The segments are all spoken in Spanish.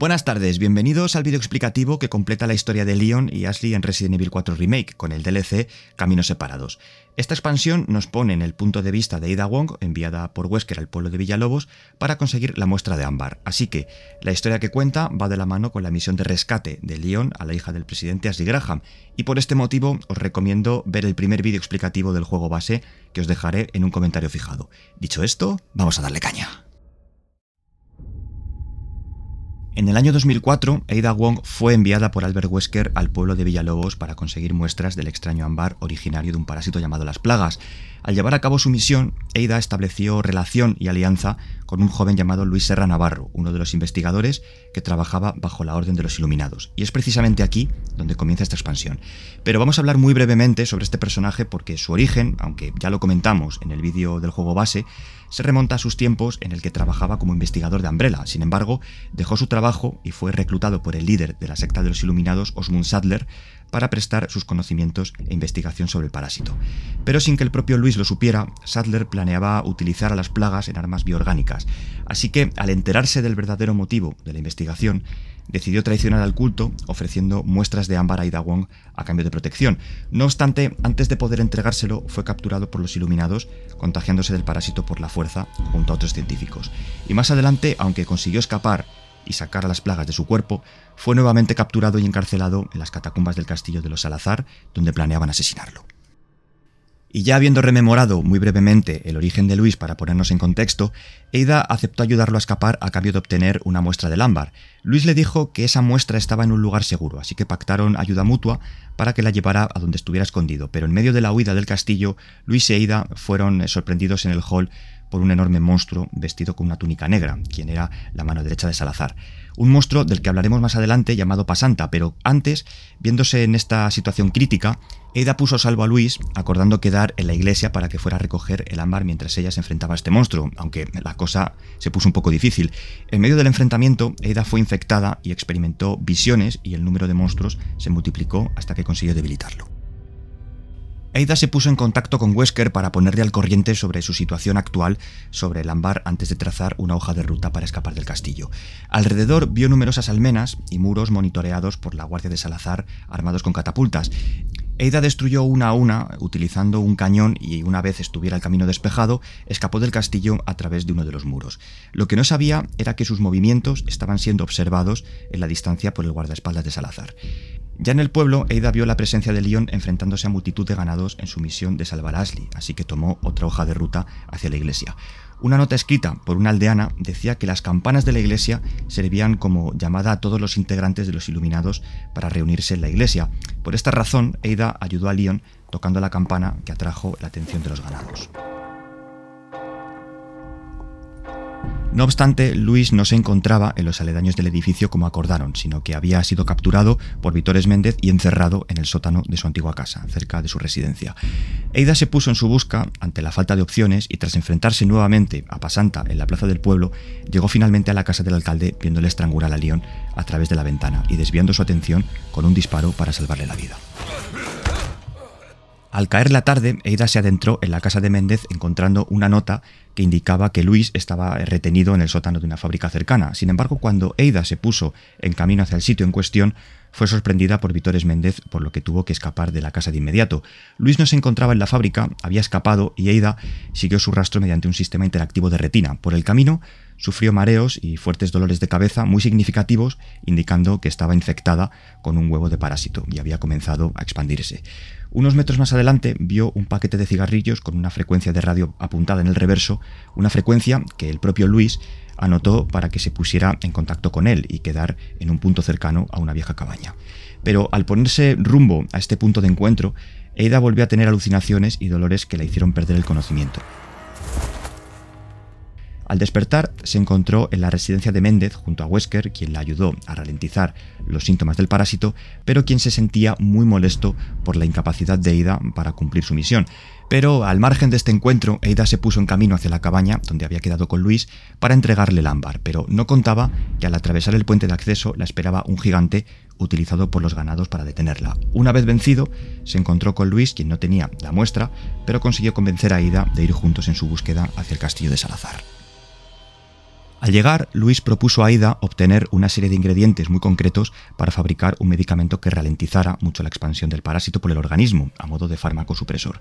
Buenas tardes, bienvenidos al vídeo explicativo que completa la historia de Leon y Ashley en Resident Evil 4 Remake, con el DLC Caminos Separados. Esta expansión nos pone en el punto de vista de Ida Wong, enviada por Wesker al pueblo de Villalobos, para conseguir la muestra de ámbar. Así que, la historia que cuenta va de la mano con la misión de rescate de Leon a la hija del presidente Ashley Graham, y por este motivo os recomiendo ver el primer vídeo explicativo del juego base que os dejaré en un comentario fijado. Dicho esto, vamos a darle caña. En el año 2004, Ada Wong fue enviada por Albert Wesker al pueblo de Villalobos para conseguir muestras del extraño ámbar originario de un parásito llamado las plagas. Al llevar a cabo su misión, Ada estableció relación y alianza con un joven llamado Luis Serra Navarro, uno de los investigadores que trabajaba bajo la Orden de los Iluminados. Y es precisamente aquí donde comienza esta expansión. Pero vamos a hablar muy brevemente sobre este personaje porque su origen, aunque ya lo comentamos en el vídeo del juego base, se remonta a sus tiempos en el que trabajaba como investigador de Umbrella. Sin embargo, dejó su trabajo y fue reclutado por el líder de la secta de los iluminados, Osmund Sadler, para prestar sus conocimientos e investigación sobre el parásito. Pero sin que el propio Luis lo supiera, Sadler planeaba utilizar a las plagas en armas bioorgánicas, así que al enterarse del verdadero motivo de la investigación, decidió traicionar al culto ofreciendo muestras de ámbar y Ida a cambio de protección. No obstante, antes de poder entregárselo, fue capturado por los iluminados, contagiándose del parásito por la fuerza junto a otros científicos. Y más adelante, aunque consiguió escapar y sacar las plagas de su cuerpo, fue nuevamente capturado y encarcelado en las catacumbas del castillo de los Salazar, donde planeaban asesinarlo. Y ya habiendo rememorado muy brevemente el origen de Luis para ponernos en contexto, Eida aceptó ayudarlo a escapar a cambio de obtener una muestra del ámbar. Luis le dijo que esa muestra estaba en un lugar seguro, así que pactaron ayuda mutua para que la llevara a donde estuviera escondido, pero en medio de la huida del castillo, Luis e Eida fueron sorprendidos en el hall por un enorme monstruo vestido con una túnica negra, quien era la mano derecha de Salazar. Un monstruo del que hablaremos más adelante llamado Pasanta, pero antes, viéndose en esta situación crítica, Eda puso a salvo a Luis, acordando quedar en la iglesia para que fuera a recoger el ámbar mientras ella se enfrentaba a este monstruo, aunque la cosa se puso un poco difícil. En medio del enfrentamiento, Eda fue infectada y experimentó visiones y el número de monstruos se multiplicó hasta que consiguió debilitarlo. Eida se puso en contacto con Wesker para ponerle al corriente sobre su situación actual sobre el ámbar antes de trazar una hoja de ruta para escapar del castillo. Alrededor vio numerosas almenas y muros monitoreados por la Guardia de Salazar armados con catapultas. Eida destruyó una a una utilizando un cañón y una vez estuviera el camino despejado, escapó del castillo a través de uno de los muros. Lo que no sabía era que sus movimientos estaban siendo observados en la distancia por el guardaespaldas de Salazar. Ya en el pueblo, Eida vio la presencia de Leon enfrentándose a multitud de ganados en su misión de salvar a Ashley, así que tomó otra hoja de ruta hacia la iglesia. Una nota escrita por una aldeana decía que las campanas de la iglesia servían como llamada a todos los integrantes de los iluminados para reunirse en la iglesia. Por esta razón, Eida ayudó a Leon tocando la campana que atrajo la atención de los ganados. No obstante, Luis no se encontraba en los aledaños del edificio como acordaron, sino que había sido capturado por Vítores Méndez y encerrado en el sótano de su antigua casa, cerca de su residencia. Eida se puso en su busca ante la falta de opciones y tras enfrentarse nuevamente a Pasanta en la plaza del pueblo, llegó finalmente a la casa del alcalde viéndole estrangular a León a través de la ventana y desviando su atención con un disparo para salvarle la vida. Al caer la tarde, Eida se adentró en la casa de Méndez encontrando una nota que indicaba que Luis estaba retenido en el sótano de una fábrica cercana. Sin embargo, cuando Eida se puso en camino hacia el sitio en cuestión, fue sorprendida por Vítores Méndez, por lo que tuvo que escapar de la casa de inmediato. Luis no se encontraba en la fábrica, había escapado y Eida siguió su rastro mediante un sistema interactivo de retina. Por el camino, sufrió mareos y fuertes dolores de cabeza muy significativos, indicando que estaba infectada con un huevo de parásito y había comenzado a expandirse. Unos metros más adelante vio un paquete de cigarrillos con una frecuencia de radio apuntada en el reverso, una frecuencia que el propio Luis anotó para que se pusiera en contacto con él y quedar en un punto cercano a una vieja cabaña. Pero al ponerse rumbo a este punto de encuentro, Eida volvió a tener alucinaciones y dolores que le hicieron perder el conocimiento. Al despertar, se encontró en la residencia de Méndez junto a Wesker, quien la ayudó a ralentizar los síntomas del parásito, pero quien se sentía muy molesto por la incapacidad de Ida para cumplir su misión. Pero al margen de este encuentro, Ida se puso en camino hacia la cabaña donde había quedado con Luis para entregarle el ámbar, pero no contaba que al atravesar el puente de acceso la esperaba un gigante utilizado por los ganados para detenerla. Una vez vencido, se encontró con Luis, quien no tenía la muestra, pero consiguió convencer a Ida de ir juntos en su búsqueda hacia el castillo de Salazar. Al llegar, Luis propuso a Aida obtener una serie de ingredientes muy concretos para fabricar un medicamento que ralentizara mucho la expansión del parásito por el organismo, a modo de fármaco supresor.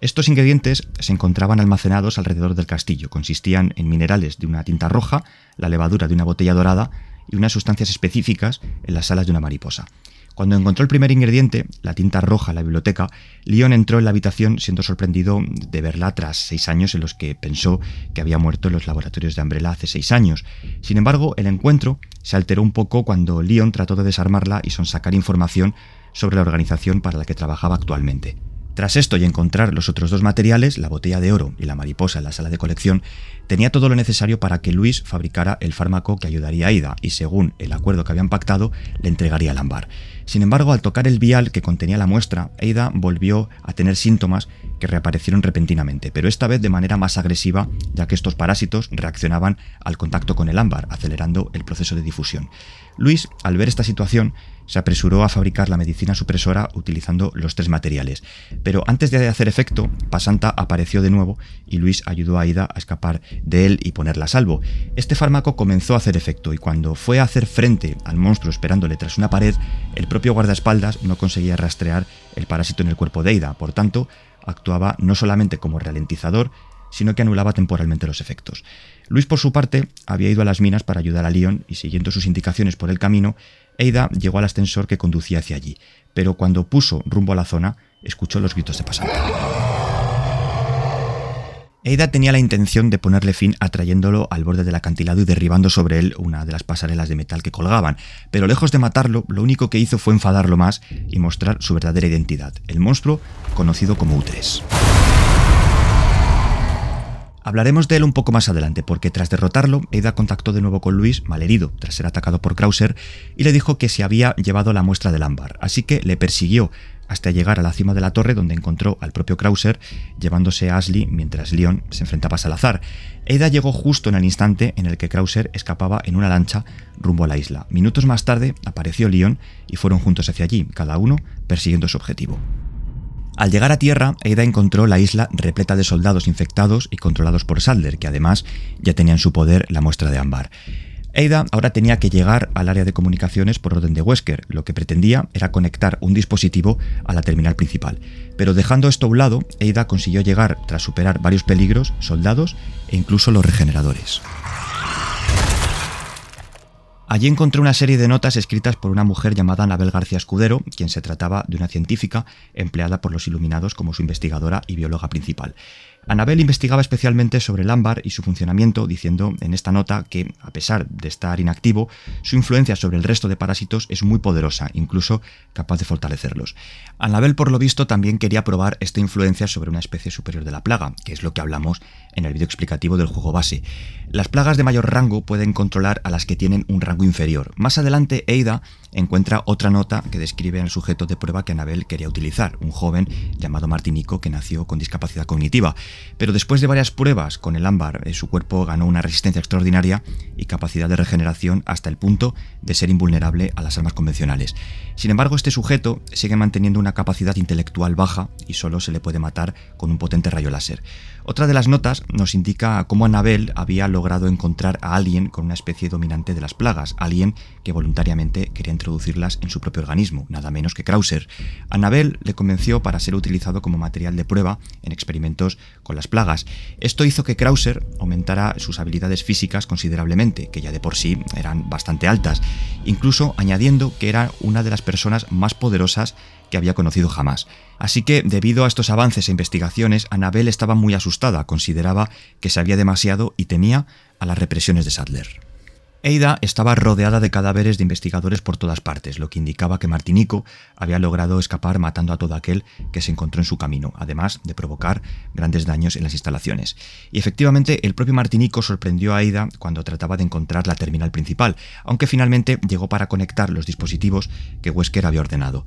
Estos ingredientes se encontraban almacenados alrededor del castillo. Consistían en minerales de una tinta roja, la levadura de una botella dorada y unas sustancias específicas en las alas de una mariposa. Cuando encontró el primer ingrediente, la tinta roja en la biblioteca, Leon entró en la habitación siendo sorprendido de verla tras seis años en los que pensó que había muerto en los laboratorios de Umbrella hace seis años. Sin embargo, el encuentro se alteró un poco cuando Leon trató de desarmarla y sonsacar información sobre la organización para la que trabajaba actualmente. Tras esto y encontrar los otros dos materiales, la botella de oro y la mariposa en la sala de colección, tenía todo lo necesario para que Luis fabricara el fármaco que ayudaría a Ida y según el acuerdo que habían pactado, le entregaría al ámbar. Sin embargo, al tocar el vial que contenía la muestra, Aida volvió a tener síntomas que reaparecieron repentinamente, pero esta vez de manera más agresiva, ya que estos parásitos reaccionaban al contacto con el ámbar, acelerando el proceso de difusión. Luis, al ver esta situación, se apresuró a fabricar la medicina supresora utilizando los tres materiales. Pero antes de hacer efecto, Pasanta apareció de nuevo y Luis ayudó a Aida a escapar de él y ponerla a salvo. Este fármaco comenzó a hacer efecto y cuando fue a hacer frente al monstruo esperándole tras una pared, el propio propio guardaespaldas no conseguía rastrear el parásito en el cuerpo de Eida, por tanto, actuaba no solamente como ralentizador, sino que anulaba temporalmente los efectos. Luis, por su parte, había ido a las minas para ayudar a Leon y siguiendo sus indicaciones por el camino, eida llegó al ascensor que conducía hacia allí, pero cuando puso rumbo a la zona, escuchó los gritos de pasante. Eida tenía la intención de ponerle fin atrayéndolo al borde del acantilado y derribando sobre él una de las pasarelas de metal que colgaban, pero lejos de matarlo, lo único que hizo fue enfadarlo más y mostrar su verdadera identidad, el monstruo conocido como U3. Hablaremos de él un poco más adelante, porque tras derrotarlo, Eida contactó de nuevo con Luis, malherido, tras ser atacado por Krauser, y le dijo que se había llevado la muestra del ámbar, así que le persiguió hasta llegar a la cima de la torre donde encontró al propio Krauser llevándose a Ashley mientras Leon se enfrentaba a Salazar. Eda llegó justo en el instante en el que Krauser escapaba en una lancha rumbo a la isla. Minutos más tarde apareció Leon y fueron juntos hacia allí, cada uno persiguiendo su objetivo. Al llegar a tierra, Ada encontró la isla repleta de soldados infectados y controlados por Sadler, que además ya tenía en su poder la muestra de ámbar. Eida ahora tenía que llegar al área de comunicaciones por orden de Wesker. Lo que pretendía era conectar un dispositivo a la terminal principal. Pero dejando esto a un lado, Eida consiguió llegar tras superar varios peligros, soldados e incluso los regeneradores. Allí encontró una serie de notas escritas por una mujer llamada Anabel García Escudero, quien se trataba de una científica empleada por los Iluminados como su investigadora y bióloga principal. Anabel investigaba especialmente sobre el ámbar y su funcionamiento, diciendo en esta nota que, a pesar de estar inactivo, su influencia sobre el resto de parásitos es muy poderosa, incluso capaz de fortalecerlos. Anabel, por lo visto, también quería probar esta influencia sobre una especie superior de la plaga, que es lo que hablamos en el vídeo explicativo del juego base. Las plagas de mayor rango pueden controlar a las que tienen un rango inferior. Más adelante, Eida encuentra otra nota que describe al sujeto de prueba que Anabel quería utilizar, un joven llamado Martinico que nació con discapacidad cognitiva. Pero después de varias pruebas con el ámbar, eh, su cuerpo ganó una resistencia extraordinaria y capacidad de regeneración hasta el punto de ser invulnerable a las armas convencionales. Sin embargo, este sujeto sigue manteniendo una capacidad intelectual baja y solo se le puede matar con un potente rayo láser. Otra de las notas nos indica cómo Anabel había logrado encontrar a alguien con una especie dominante de las plagas, alguien que voluntariamente quería introducirlas en su propio organismo, nada menos que Krauser. Annabel le convenció para ser utilizado como material de prueba en experimentos con las plagas. Esto hizo que Krauser aumentara sus habilidades físicas considerablemente, que ya de por sí eran bastante altas, incluso añadiendo que era una de las personas más poderosas que había conocido jamás. Así que, debido a estos avances e investigaciones, Anabel estaba muy asustada, consideraba que sabía demasiado y temía a las represiones de Sadler. Eida estaba rodeada de cadáveres de investigadores por todas partes, lo que indicaba que Martinico había logrado escapar matando a todo aquel que se encontró en su camino, además de provocar grandes daños en las instalaciones. Y efectivamente, el propio Martinico sorprendió a Eida cuando trataba de encontrar la terminal principal, aunque finalmente llegó para conectar los dispositivos que Wesker había ordenado.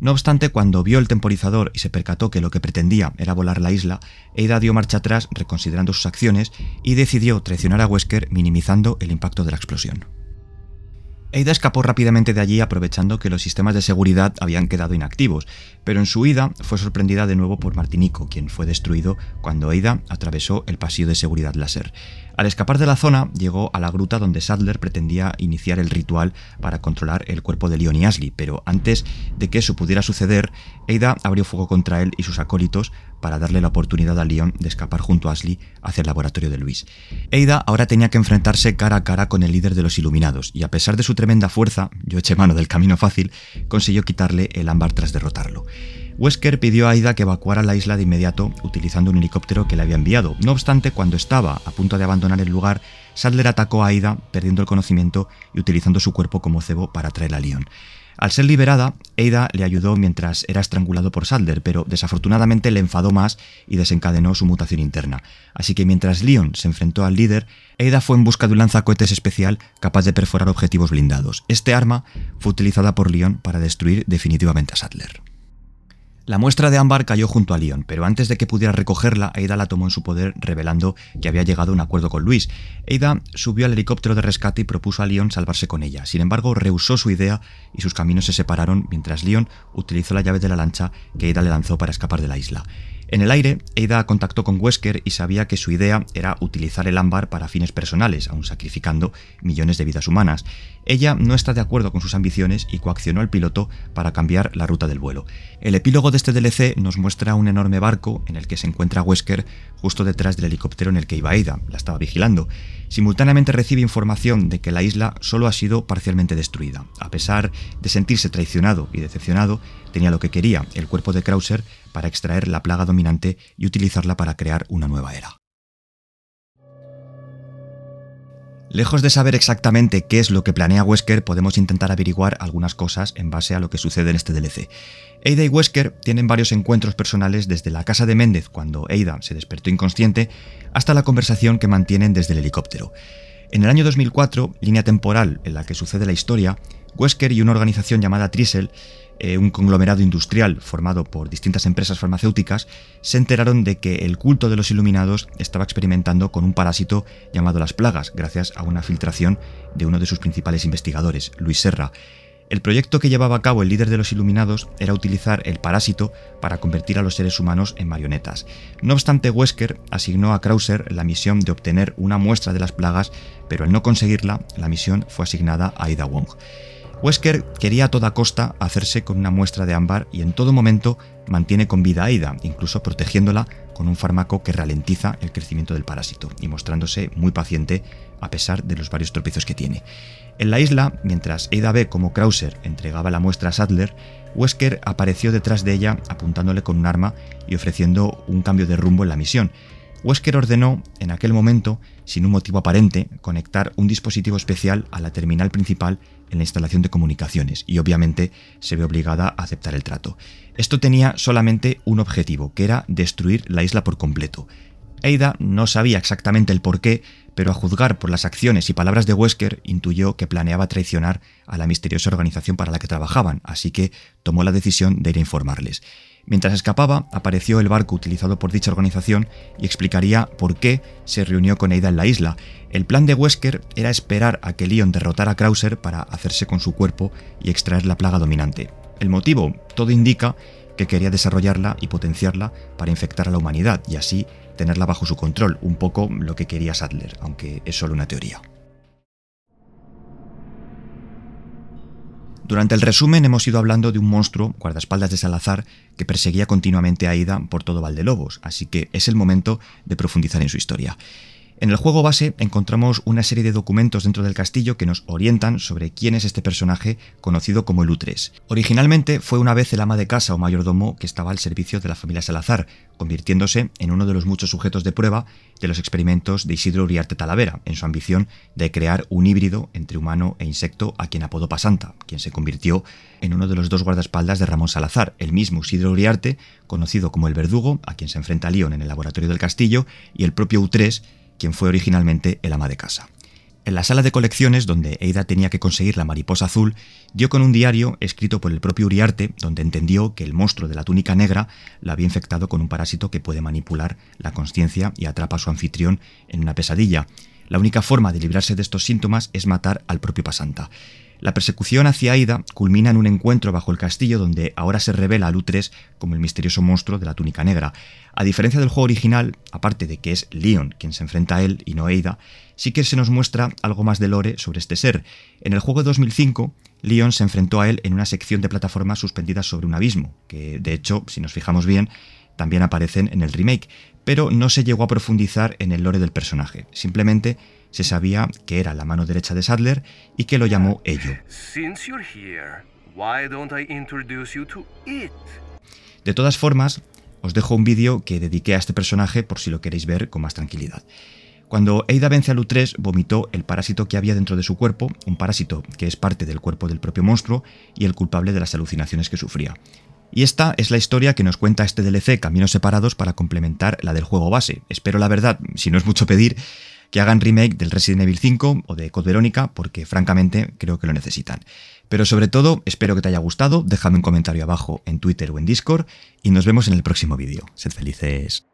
No obstante, cuando vio el temporizador y se percató que lo que pretendía era volar la isla, Ada dio marcha atrás reconsiderando sus acciones y decidió traicionar a Wesker minimizando el impacto de la explosión. Eida escapó rápidamente de allí aprovechando que los sistemas de seguridad habían quedado inactivos, pero en su huida fue sorprendida de nuevo por Martinico, quien fue destruido cuando Eida atravesó el pasillo de seguridad láser. Al escapar de la zona, llegó a la gruta donde Sadler pretendía iniciar el ritual para controlar el cuerpo de Leon y Ashley, pero antes de que eso pudiera suceder, Eida abrió fuego contra él y sus acólitos, para darle la oportunidad a Leon de escapar junto a Ashley hacia el laboratorio de Luis. Aida ahora tenía que enfrentarse cara a cara con el líder de los Iluminados, y a pesar de su tremenda fuerza, yo eché mano del camino fácil, consiguió quitarle el ámbar tras derrotarlo. Wesker pidió a Aida que evacuara la isla de inmediato utilizando un helicóptero que le había enviado. No obstante, cuando estaba a punto de abandonar el lugar, Sadler atacó a Aida, perdiendo el conocimiento y utilizando su cuerpo como cebo para atraer a Leon. Al ser liberada, Eida le ayudó mientras era estrangulado por Sadler, pero desafortunadamente le enfadó más y desencadenó su mutación interna. Así que mientras Leon se enfrentó al líder, Eida fue en busca de un lanzacohetes especial capaz de perforar objetivos blindados. Este arma fue utilizada por Leon para destruir definitivamente a Sadler. La muestra de ámbar cayó junto a Leon, pero antes de que pudiera recogerla, Ada la tomó en su poder revelando que había llegado a un acuerdo con Luis. Eida subió al helicóptero de rescate y propuso a Leon salvarse con ella. Sin embargo, rehusó su idea y sus caminos se separaron mientras Leon utilizó la llave de la lancha que Ada le lanzó para escapar de la isla. En el aire, Ada contactó con Wesker y sabía que su idea era utilizar el ámbar para fines personales, aun sacrificando millones de vidas humanas. Ella no está de acuerdo con sus ambiciones y coaccionó al piloto para cambiar la ruta del vuelo. El epílogo de este DLC nos muestra un enorme barco en el que se encuentra Wesker justo detrás del helicóptero en el que iba Ada, la estaba vigilando. Simultáneamente recibe información de que la isla solo ha sido parcialmente destruida. A pesar de sentirse traicionado y decepcionado, tenía lo que quería, el cuerpo de Krauser para extraer la plaga dominante y utilizarla para crear una nueva era. Lejos de saber exactamente qué es lo que planea Wesker, podemos intentar averiguar algunas cosas en base a lo que sucede en este DLC. Ada y Wesker tienen varios encuentros personales desde la casa de Méndez cuando Ada se despertó inconsciente hasta la conversación que mantienen desde el helicóptero. En el año 2004, línea temporal en la que sucede la historia, Wesker y una organización llamada Trisel eh, un conglomerado industrial formado por distintas empresas farmacéuticas, se enteraron de que el culto de los iluminados estaba experimentando con un parásito llamado las plagas, gracias a una filtración de uno de sus principales investigadores, Luis Serra. El proyecto que llevaba a cabo el líder de los Iluminados era utilizar el parásito para convertir a los seres humanos en marionetas. No obstante, Wesker asignó a Krauser la misión de obtener una muestra de las plagas, pero al no conseguirla, la misión fue asignada a Ida Wong. Wesker quería a toda costa hacerse con una muestra de ámbar y en todo momento mantiene con vida a Ida, incluso protegiéndola con un fármaco que ralentiza el crecimiento del parásito y mostrándose muy paciente a pesar de los varios tropiezos que tiene. En la isla, mientras Aida ve como Krauser entregaba la muestra a Sadler, Wesker apareció detrás de ella apuntándole con un arma y ofreciendo un cambio de rumbo en la misión, Wesker ordenó, en aquel momento, sin un motivo aparente, conectar un dispositivo especial a la terminal principal en la instalación de comunicaciones y obviamente se ve obligada a aceptar el trato. Esto tenía solamente un objetivo, que era destruir la isla por completo. Eida no sabía exactamente el porqué, pero a juzgar por las acciones y palabras de Wesker, intuyó que planeaba traicionar a la misteriosa organización para la que trabajaban, así que tomó la decisión de ir a informarles. Mientras escapaba, apareció el barco utilizado por dicha organización y explicaría por qué se reunió con Ada en la isla. El plan de Wesker era esperar a que Leon derrotara a Krauser para hacerse con su cuerpo y extraer la plaga dominante. El motivo, todo indica, que quería desarrollarla y potenciarla para infectar a la humanidad y así tenerla bajo su control, un poco lo que quería Sadler, aunque es solo una teoría. Durante el resumen hemos ido hablando de un monstruo, guardaespaldas de Salazar, que perseguía continuamente a Ida por todo Valdelobos, así que es el momento de profundizar en su historia. En el juego base encontramos una serie de documentos dentro del castillo que nos orientan sobre quién es este personaje conocido como el U3. Originalmente fue una vez el ama de casa o mayordomo que estaba al servicio de la familia Salazar, convirtiéndose en uno de los muchos sujetos de prueba de los experimentos de Isidro Uriarte Talavera, en su ambición de crear un híbrido entre humano e insecto a quien apodó Pasanta, quien se convirtió en uno de los dos guardaespaldas de Ramón Salazar, el mismo Isidro Uriarte, conocido como el verdugo, a quien se enfrenta León en el laboratorio del castillo, y el propio U3, quien fue originalmente el ama de casa. En la sala de colecciones, donde Eida tenía que conseguir la mariposa azul, dio con un diario escrito por el propio Uriarte, donde entendió que el monstruo de la túnica negra la había infectado con un parásito que puede manipular la conciencia y atrapa a su anfitrión en una pesadilla. La única forma de librarse de estos síntomas es matar al propio pasanta. La persecución hacia Aida culmina en un encuentro bajo el castillo donde ahora se revela a Lutres como el misterioso monstruo de la túnica negra. A diferencia del juego original, aparte de que es Leon quien se enfrenta a él y no Aida, sí que se nos muestra algo más de lore sobre este ser. En el juego de 2005, Leon se enfrentó a él en una sección de plataformas suspendidas sobre un abismo, que de hecho, si nos fijamos bien, también aparecen en el remake, pero no se llegó a profundizar en el lore del personaje. Simplemente se sabía que era la mano derecha de Sadler y que lo llamó Ello. De todas formas, os dejo un vídeo que dediqué a este personaje por si lo queréis ver con más tranquilidad. Cuando Eida vence a Lu3, vomitó el parásito que había dentro de su cuerpo, un parásito que es parte del cuerpo del propio monstruo y el culpable de las alucinaciones que sufría. Y esta es la historia que nos cuenta este DLC Caminos Separados para complementar la del juego base. Espero la verdad, si no es mucho pedir, que hagan remake del Resident Evil 5 o de Code Verónica, porque francamente creo que lo necesitan. Pero sobre todo, espero que te haya gustado, déjame un comentario abajo en Twitter o en Discord y nos vemos en el próximo vídeo. Sed felices.